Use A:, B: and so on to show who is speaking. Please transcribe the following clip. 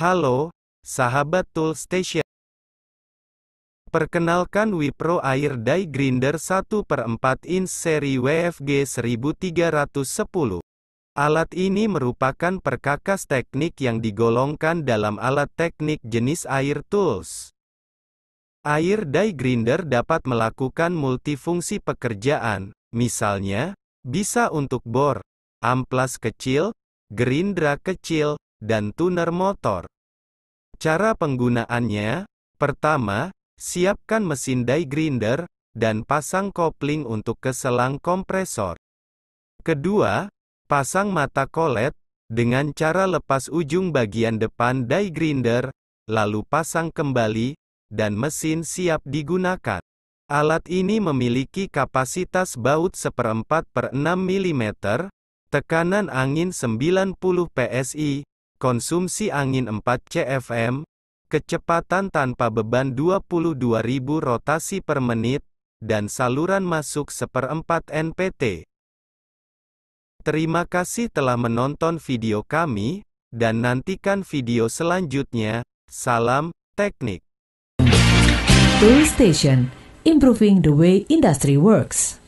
A: Halo, sahabat Tool Station. Perkenalkan Wipro Air Die Grinder 1 per 4 inch seri WFG 1310. Alat ini merupakan perkakas teknik yang digolongkan dalam alat teknik jenis air tools. Air die grinder dapat melakukan multifungsi pekerjaan, misalnya, bisa untuk bor, amplas kecil, gerindra kecil, dan tuner motor. Cara penggunaannya, pertama, siapkan mesin die grinder, dan pasang kopling untuk ke selang kompresor. Kedua, pasang mata kolet, dengan cara lepas ujung bagian depan die grinder, lalu pasang kembali, dan mesin siap digunakan. Alat ini memiliki kapasitas baut seperempat per 6 mm, tekanan angin 90 PSI, konsumsi angin 4 CFM, kecepatan tanpa beban 22.000 rotasi per menit, dan saluran masuk seperempat NPT. Terima kasih telah menonton video kami, dan nantikan video selanjutnya. Salam Teknik. Tool Station, improving the way industry works.